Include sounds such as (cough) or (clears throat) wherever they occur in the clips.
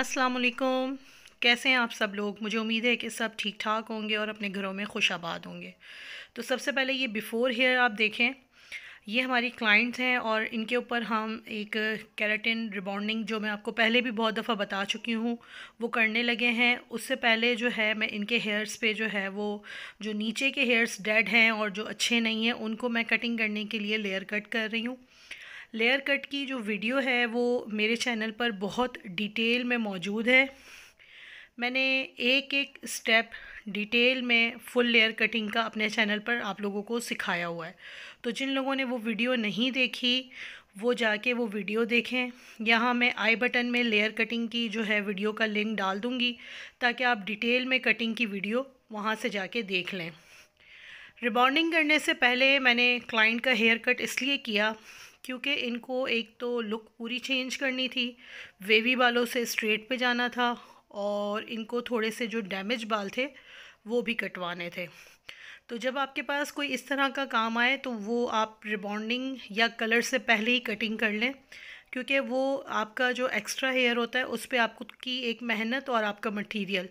असलकुम कैसे हैं आप सब लोग मुझे उम्मीद है कि सब ठीक ठाक होंगे और अपने घरों में खुश आबाद होंगे तो सबसे पहले ये बिफ़ोर हेयर आप देखें ये हमारी क्लाइंट्स हैं और इनके ऊपर हम एक कैरेटिन रिबॉन्डिंग जो मैं आपको पहले भी बहुत दफ़ा बता चुकी हूँ वो करने लगे हैं उससे पहले जो है मैं इनके हेयर्स पे जो है वो जो नीचे के हेयर्स डेड हैं और जो अच्छे नहीं हैं उनको मैं कटिंग करने के लिए लेयर कट कर रही हूँ लेयर कट की जो वीडियो है वो मेरे चैनल पर बहुत डिटेल में मौजूद है मैंने एक एक स्टेप डिटेल में फुल लेयर कटिंग का अपने चैनल पर आप लोगों को सिखाया हुआ है तो जिन लोगों ने वो वीडियो नहीं देखी वो जाके वो वीडियो देखें यहाँ मैं आई बटन में लेयर कटिंग की जो है वीडियो का लिंक डाल दूँगी ताकि आप डिटेल में कटिंग की वीडियो वहाँ से जाके देख लें रिबॉन्डिंग करने से पहले मैंने क्लाइंट का हेयर कट इसलिए किया क्योंकि इनको एक तो लुक पूरी चेंज करनी थी वेवी बालों से स्ट्रेट पे जाना था और इनको थोड़े से जो डैमेज बाल थे वो भी कटवाने थे तो जब आपके पास कोई इस तरह का काम आए तो वो आप रिबॉन्डिंग या कलर से पहले ही कटिंग कर लें क्योंकि वो आपका जो एक्स्ट्रा हेयर होता है उस पर आपको की एक मेहनत और आपका मटेरियल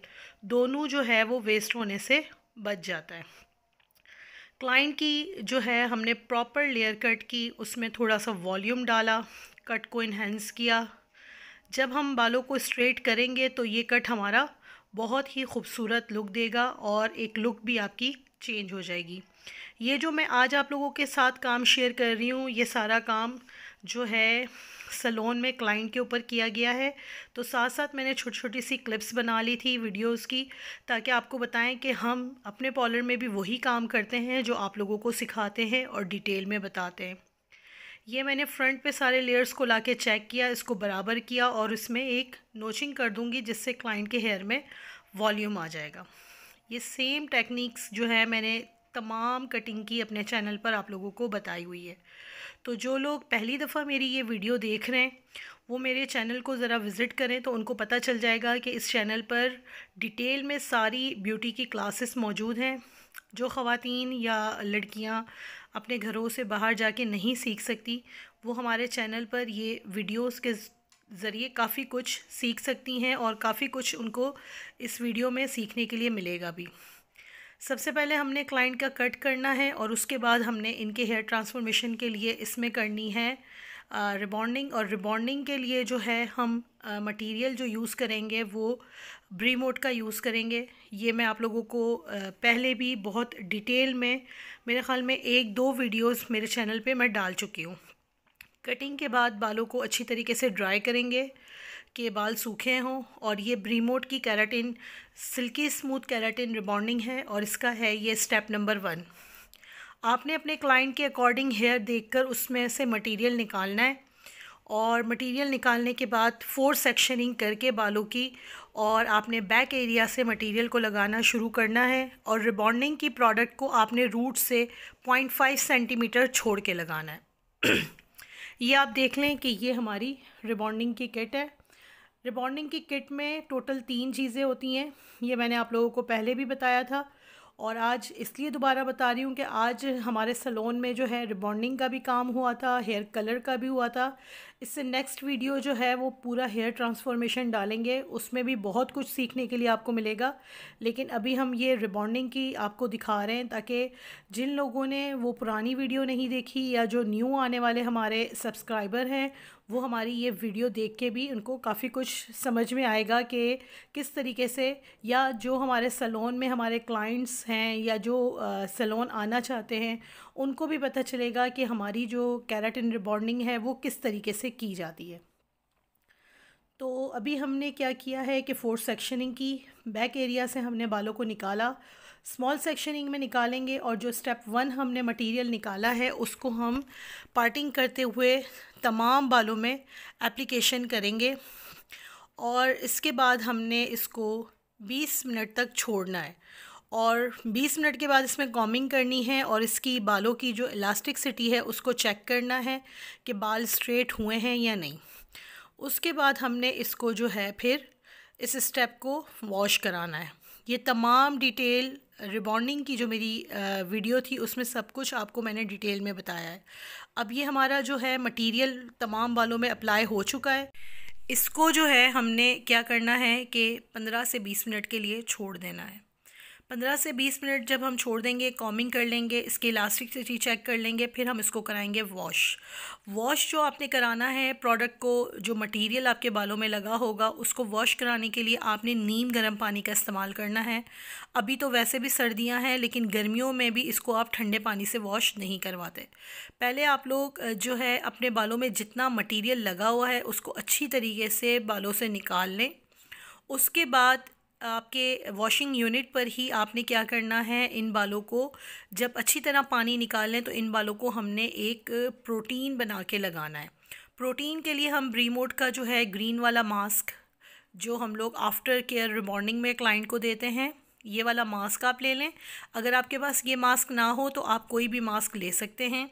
दोनों जो है वो वेस्ट होने से बच जाता है क्लाइंट की जो है हमने प्रॉपर लेयर कट की उसमें थोड़ा सा वॉल्यूम डाला कट को इन्हेंस किया जब हम बालों को स्ट्रेट करेंगे तो ये कट हमारा बहुत ही खूबसूरत लुक देगा और एक लुक भी आपकी चेंज हो जाएगी ये जो मैं आज आप लोगों के साथ काम शेयर कर रही हूँ ये सारा काम जो है सलोन में क्लाइंट के ऊपर किया गया है तो साथ साथ मैंने छोटी छोटी सी क्लिप्स बना ली थी वीडियोस की ताकि आपको बताएं कि हम अपने पॉलर में भी वही काम करते हैं जो आप लोगों को सिखाते हैं और डिटेल में बताते हैं ये मैंने फ्रंट पे सारे लेयर्स को ला के चेक किया इसको बराबर किया और इसमें एक नोचिंग कर दूँगी जिससे क्लाइंट के हेयर में वॉल्यूम आ जाएगा ये सेम टेक्निक्स जो है मैंने तमाम कटिंग की अपने चैनल पर आप लोगों को बताई हुई है तो जो लोग पहली दफ़ा मेरी ये वीडियो देख रहे हैं वो मेरे चैनल को ज़रा विज़िट करें तो उनको पता चल जाएगा कि इस चैनल पर डिटेल में सारी ब्यूटी की क्लासेस मौजूद हैं जो ख़वातीन या लड़कियां अपने घरों से बाहर जाके नहीं सीख सकती वो हमारे चैनल पर ये वीडियोस के ज़रिए काफ़ी कुछ सीख सकती हैं और काफ़ी कुछ उनको इस वीडियो में सीखने के लिए मिलेगा भी सबसे पहले हमने क्लाइंट का कट करना है और उसके बाद हमने इनके हेयर ट्रांसफॉर्मेशन के लिए इसमें करनी है रिबॉन्डिंग और रिबॉन्डिंग के लिए जो है हम मटेरियल जो यूज़ करेंगे वो ब्रीमोट का यूज़ करेंगे ये मैं आप लोगों को पहले भी बहुत डिटेल में मेरे ख्याल में एक दो वीडियोस मेरे चैनल पे मैं डाल चुकी हूँ कटिंग के बाद बालों को अच्छी तरीके से ड्राई करेंगे कि बाल सूखे हों और ये ब्रीमोट की keratin silky smooth keratin rebonding है और इसका है ये स्टेप नंबर वन आपने अपने क्लाइंट के अकॉर्डिंग हेयर देखकर उसमें से मटेरियल निकालना है और मटेरियल निकालने के बाद फोर सेक्शनिंग करके बालों की और आपने बैक एरिया से मटेरियल को लगाना शुरू करना है और रिबॉन्डिंग की प्रोडक्ट को आपने रूट से 0.5 सेंटीमीटर छोड़ के लगाना है ये आप देख लें कि ये हमारी रिबॉन्डिंग की किट है रिबॉन्डिंग की किट में टोटल तीन चीज़ें होती हैं ये मैंने आप लोगों को पहले भी बताया था और आज इसलिए दोबारा बता रही हूँ कि आज हमारे सलोन में जो है रिबॉन्डिंग का भी काम हुआ था हेयर कलर का भी हुआ था इससे नेक्स्ट वीडियो जो है वो पूरा हेयर ट्रांसफॉर्मेशन डालेंगे उसमें भी बहुत कुछ सीखने के लिए आपको मिलेगा लेकिन अभी हम ये रिबॉन्डिंग की आपको दिखा रहे हैं ताकि जिन लोगों ने वो पुरानी वीडियो नहीं देखी या जो न्यू आने वाले हमारे सब्सक्राइबर हैं वो हमारी ये वीडियो देख के भी उनको काफ़ी कुछ समझ में आएगा कि किस तरीके से या जो हमारे सलोन में हमारे क्लाइंट्स हैं या जो सलोन आना चाहते हैं उनको भी पता चलेगा कि हमारी जो कैराटिन रिबॉन्डिंग है वो किस तरीके से की जाती है तो अभी हमने क्या किया है कि फोर सेक्शनिंग की बैक एरिया से हमने बालों को निकाला स्मॉल सेक्शनिंग में निकालेंगे और जो स्टेप वन हमने मटेरियल निकाला है उसको हम पार्टिंग करते हुए तमाम बालों में एप्लीकेशन करेंगे और इसके बाद हमने इसको 20 मिनट तक छोड़ना है और 20 मिनट के बाद इसमें कॉमिंग करनी है और इसकी बालों की जो इलास्टिकसिटी है उसको चेक करना है कि बाल स्ट्रेट हुए हैं या नहीं उसके बाद हमने इसको जो है फिर इस स्टेप को वॉश कराना है ये तमाम डिटेल रिबॉन्डिंग की जो मेरी वीडियो थी उसमें सब कुछ आपको मैंने डिटेल में बताया है अब ये हमारा जो है मटेरियल तमाम बालों में अप्लाई हो चुका है इसको जो है हमने क्या करना है कि पंद्रह से बीस मिनट के लिए छोड़ देना है पंद्रह से बीस मिनट जब हम छोड़ देंगे कॉमिंग कर लेंगे इसकी सिटी चेक कर लेंगे फिर हम इसको कराएंगे वॉश वॉश जो आपने कराना है प्रोडक्ट को जो मटेरियल आपके बालों में लगा होगा उसको वॉश कराने के लिए आपने नीम गर्म पानी का इस्तेमाल करना है अभी तो वैसे भी सर्दियां हैं लेकिन गर्मियों में भी इसको आप ठंडे पानी से वॉश नहीं करवाते पहले आप लोग जो है अपने बालों में जितना मटीरियल लगा हुआ है उसको अच्छी तरीके से बालों से निकाल लें उसके बाद आपके वॉशिंग यूनिट पर ही आपने क्या करना है इन बालों को जब अच्छी तरह पानी निकाल लें तो इन बालों को हमने एक प्रोटीन बना के लगाना है प्रोटीन के लिए हम रिमोट का जो है ग्रीन वाला मास्क जो हम लोग आफ्टर केयर रिमॉर्निंग में क्लाइंट को देते हैं ये वाला मास्क आप ले लें अगर आपके पास ये मास्क ना हो तो आप कोई भी मास्क ले सकते हैं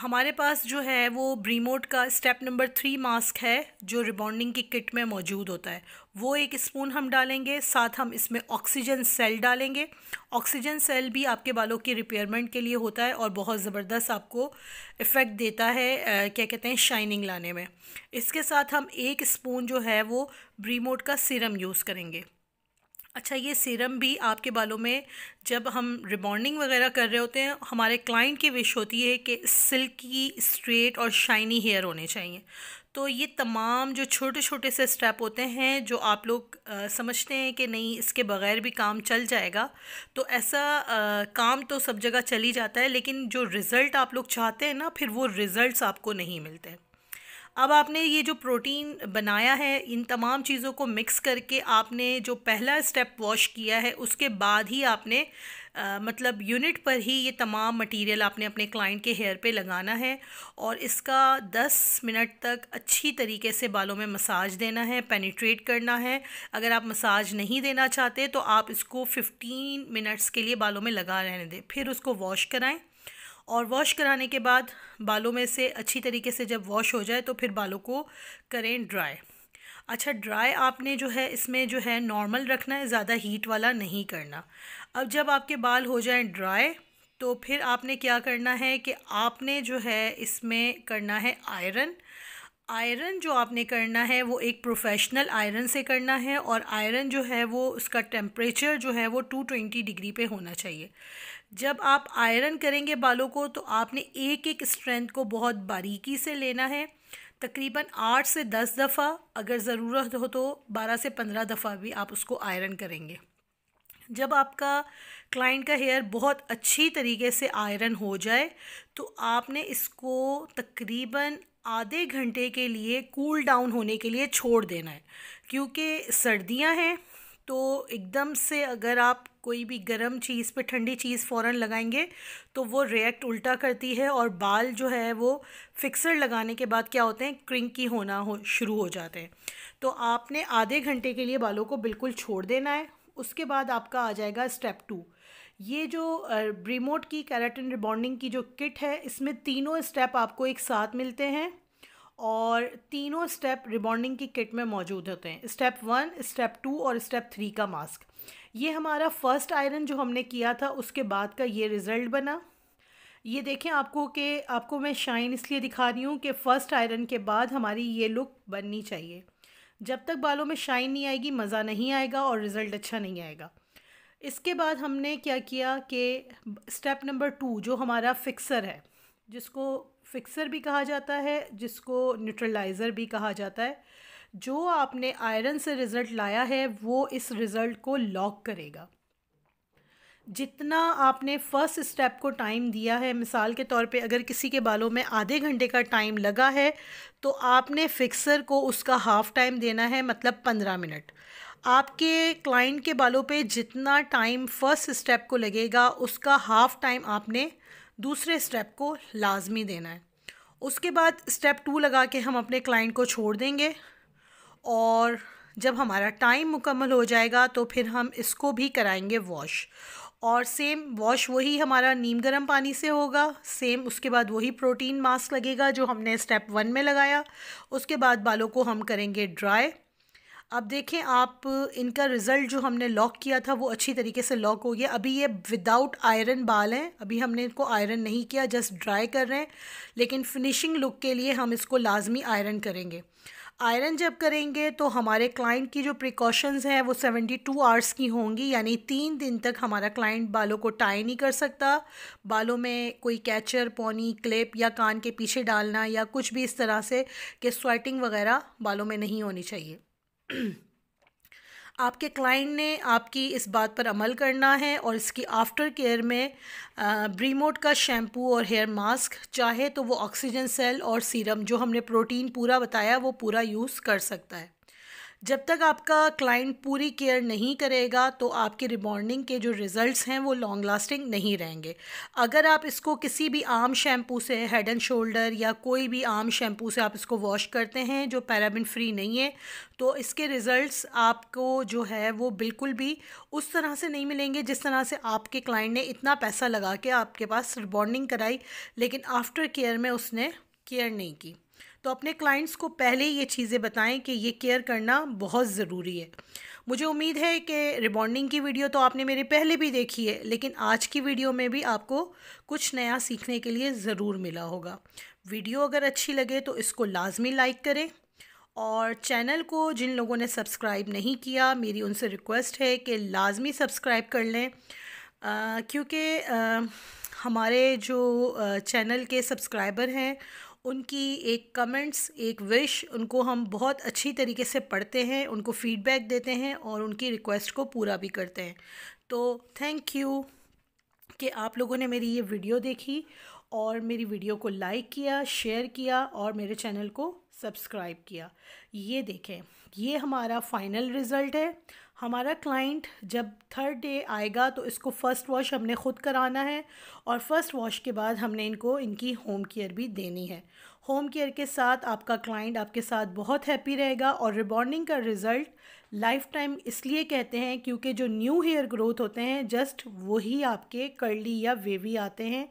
हमारे पास जो है वो ब्रीमोट का स्टेप नंबर थ्री मास्क है जो रिबॉन्डिंग की किट में मौजूद होता है वो एक स्पून हम डालेंगे साथ हम इसमें ऑक्सीजन सेल डालेंगे ऑक्सीजन सेल भी आपके बालों की रिपेयरमेंट के लिए होता है और बहुत ज़बरदस्त आपको इफ़ेक्ट देता है क्या कहते हैं शाइनिंग लाने में इसके साथ हम एक स्पून जो है वो ब्रीमोट का सिरम यूज़ करेंगे अच्छा ये सीरम भी आपके बालों में जब हम रिबॉन्डिंग वगैरह कर रहे होते हैं हमारे क्लाइंट की विश होती है कि सिल्की स्ट्रेट और शाइनी हेयर होने चाहिए तो ये तमाम जो छोटे छोटे से स्टेप होते हैं जो आप लोग आ, समझते हैं कि नहीं इसके बग़ैर भी काम चल जाएगा तो ऐसा आ, काम तो सब जगह चल ही जाता है लेकिन जो रिज़ल्ट आप लोग चाहते हैं ना फिर वो रिज़ल्ट आपको नहीं मिलते अब आपने ये जो प्रोटीन बनाया है इन तमाम चीज़ों को मिक्स करके आपने जो पहला स्टेप वॉश किया है उसके बाद ही आपने आ, मतलब यूनिट पर ही ये तमाम मटेरियल आपने अपने क्लाइंट के हेयर पे लगाना है और इसका 10 मिनट तक अच्छी तरीके से बालों में मसाज देना है पेनिट्रेट करना है अगर आप मसाज नहीं देना चाहते तो आप इसको 15 मिनट्स के लिए बालों में लगा रहने दें फिर उसको वॉश कराएँ और वॉश कराने के बाद बालों में से अच्छी तरीके से जब वॉश हो जाए तो फिर बालों को करें ड्राई अच्छा ड्राई आपने जो है इसमें जो है नॉर्मल रखना है ज़्यादा हीट वाला नहीं करना अब जब आपके बाल हो जाएं ड्राई तो फिर आपने क्या करना है कि आपने जो है इसमें करना है आयरन आयरन जो आपने करना है वो एक प्रोफेशनल आयरन से करना है और आयरन जो है वो उसका टेम्परेचर जो है वो 220 डिग्री पे होना चाहिए जब आप आयरन करेंगे बालों को तो आपने एक एक स्ट्रेंथ को बहुत बारीकी से लेना है तकरीबन आठ से दस दफ़ा अगर ज़रूरत हो तो बारह से पंद्रह दफ़ा भी आप उसको आयरन करेंगे जब आपका क्लाइंट का हेयर बहुत अच्छी तरीके से आयरन हो जाए तो आपने इसको तकरीबन आधे घंटे के लिए कूल डाउन होने के लिए छोड़ देना है क्योंकि सर्दियां हैं तो एकदम से अगर आप कोई भी गर्म चीज़ पे ठंडी चीज़ फ़ौरन लगाएंगे तो वो रिएक्ट उल्टा करती है और बाल जो है वो फिक्सर लगाने के बाद क्या होते हैं क्रिंकी होना हो शुरू हो जाते हैं तो आपने आधे घंटे के लिए बालों को बिल्कुल छोड़ देना है उसके बाद आपका आ जाएगा स्टेप टू ये जो रिमोट की कैरेटिन रिबॉन्डिंग की जो किट है इसमें तीनों स्टेप आपको एक साथ मिलते हैं और तीनों स्टेप रिबॉन्डिंग की किट में मौजूद होते हैं स्टेप वन स्टेप टू और स्टेप थ्री का मास्क ये हमारा फर्स्ट आयरन जो हमने किया था उसके बाद का ये रिज़ल्ट बना ये देखें आपको कि आपको मैं शाइन इसलिए दिखा रही हूँ कि फ़र्स्ट आयरन के बाद हमारी ये लुक बननी चाहिए जब तक बालों में शाइन नहीं आएगी मज़ा नहीं आएगा और रिज़ल्ट अच्छा नहीं आएगा इसके बाद हमने क्या किया कि स्टेप नंबर टू जो हमारा फिक्सर है जिसको फिक्सर भी कहा जाता है जिसको न्यूट्रलाइज़र भी कहा जाता है जो आपने आयरन से रिज़ल्ट लाया है वो इस रिज़ल्ट को लॉक करेगा जितना आपने फ़र्स्ट स्टेप को टाइम दिया है मिसाल के तौर पे अगर किसी के बालों में आधे घंटे का टाइम लगा है तो आपने फिक्सर को उसका हाफ़ टाइम देना है मतलब पंद्रह मिनट आपके क्लाइंट के बालों पे जितना टाइम फर्स्ट स्टेप को लगेगा उसका हाफ़ टाइम आपने दूसरे स्टेप को लाजमी देना है उसके बाद स्टेप टू लगा के हम अपने क्लाइंट को छोड़ देंगे और जब हमारा टाइम मुकम्मल हो जाएगा तो फिर हम इसको भी कराएंगे वॉश और सेम वॉश वही हमारा नीम गर्म पानी से होगा सेम उसके बाद वही प्रोटीन मास्क लगेगा जो हमने स्टेप वन में लगाया उसके बाद बालों को हम करेंगे ड्राई अब देखें आप इनका रिज़ल्ट जो हमने लॉक किया था वो अच्छी तरीके से लॉक हो गया अभी ये विदाउट आयरन बाल हैं अभी हमने इनको आयरन नहीं किया जस्ट ड्राई कर रहे हैं लेकिन फिनिशिंग लुक के लिए हम इसको लाजमी आयरन करेंगे आयरन जब करेंगे तो हमारे क्लाइंट की जो प्रिकॉशंस हैं वो 72 आवर्स की होंगी यानी तीन दिन तक हमारा क्लाइंट बालों को टाई नहीं कर सकता बालों में कोई कैचर पौनी क्लिप या कान के पीछे डालना या कुछ भी इस तरह से कि स्वेटिंग वगैरह बालों में नहीं होनी चाहिए (clears throat) आपके क्लाइंट ने आपकी इस बात पर अमल करना है और इसकी आफ्टर केयर में ब्रीमोट का शैम्पू और हेयर मास्क चाहे तो वो ऑक्सीजन सेल और सीरम जो हमने प्रोटीन पूरा बताया वो पूरा यूज़ कर सकता है जब तक आपका क्लाइंट पूरी केयर नहीं करेगा तो आपके रिबॉन्डिंग के जो रिज़ल्ट हैं वो लॉन्ग लास्टिंग नहीं रहेंगे अगर आप इसको किसी भी आम शैम्पू से हेड एंड शोल्डर या कोई भी आम शैम्पू से आप इसको वॉश करते हैं जो पैराबिन फ्री नहीं है तो इसके रिज़ल्ट आपको जो है वो बिल्कुल भी उस तरह से नहीं मिलेंगे जिस तरह से आपके क्लाइंट ने इतना पैसा लगा के आपके पास रिबॉन्डिंग कराई लेकिन आफ्टर केयर में उसने केयर नहीं की तो अपने क्लाइंट्स को पहले ये चीज़ें बताएं कि ये केयर करना बहुत ज़रूरी है मुझे उम्मीद है कि रिबॉन्डिंग की वीडियो तो आपने मेरी पहले भी देखी है लेकिन आज की वीडियो में भी आपको कुछ नया सीखने के लिए ज़रूर मिला होगा वीडियो अगर अच्छी लगे तो इसको लाजमी लाइक करें और चैनल को जिन लोगों ने सब्सक्राइब नहीं किया मेरी उनसे रिक्वेस्ट है कि लाजमी सब्सक्राइब कर लें क्योंकि हमारे जो चैनल के सब्सक्राइबर हैं उनकी एक कमेंट्स एक विश उनको हम बहुत अच्छी तरीके से पढ़ते हैं उनको फीडबैक देते हैं और उनकी रिक्वेस्ट को पूरा भी करते हैं तो थैंक यू कि आप लोगों ने मेरी ये वीडियो देखी और मेरी वीडियो को लाइक किया शेयर किया और मेरे चैनल को सब्सक्राइब किया ये देखें ये हमारा फाइनल रिज़ल्ट है हमारा क्लाइंट जब थर्ड डे आएगा तो इसको फ़र्स्ट वॉश हमने ख़ुद कराना है और फ़र्स्ट वॉश के बाद हमने इनको इनकी होम केयर भी देनी है होम केयर के साथ आपका क्लाइंट आपके साथ बहुत हैप्पी रहेगा और रिबॉन्डिंग का रिज़ल्ट लाइफ टाइम इसलिए कहते हैं क्योंकि जो न्यू हेयर ग्रोथ होते हैं जस्ट वही आपके कर्ली या वेवी आते हैं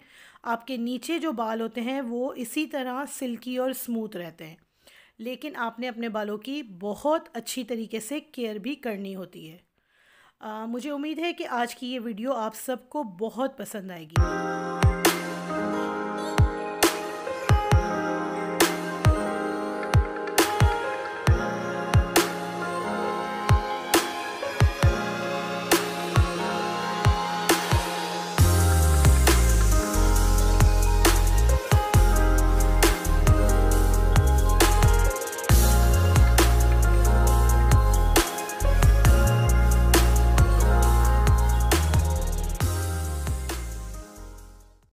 आपके नीचे जो बाल होते हैं वो इसी तरह सिल्की और स्मूथ रहते हैं लेकिन आपने अपने बालों की बहुत अच्छी तरीके से केयर भी करनी होती है आ, मुझे उम्मीद है कि आज की ये वीडियो आप सबको बहुत पसंद आएगी